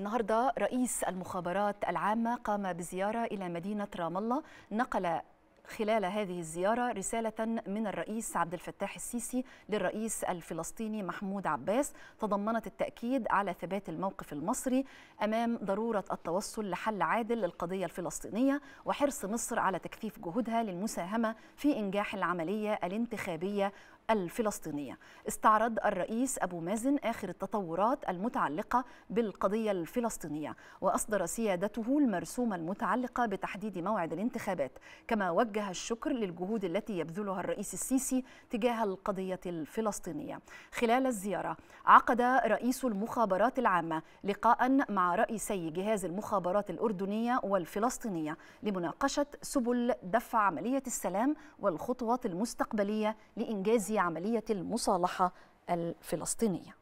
النهارده رئيس المخابرات العامة قام بزيارة إلى مدينة رام الله نقل خلال هذه الزيارة رسالة من الرئيس عبد الفتاح السيسي للرئيس الفلسطيني محمود عباس تضمنت التأكيد على ثبات الموقف المصري أمام ضرورة التوصل لحل عادل للقضية الفلسطينية وحرص مصر على تكثيف جهودها للمساهمة في إنجاح العملية الانتخابية الفلسطينية استعرض الرئيس أبو مازن آخر التطورات المتعلقة بالقضية الفلسطينية وأصدر سيادته المرسوم المتعلقة بتحديد موعد الانتخابات كما وجه الشكر للجهود التي يبذلها الرئيس السيسي تجاه القضية الفلسطينية خلال الزيارة عقد رئيس المخابرات العامة لقاء مع رئيسي جهاز المخابرات الأردنية والفلسطينية لمناقشة سبل دفع عملية السلام والخطوات المستقبلية لإنجاز عملية المصالحة الفلسطينية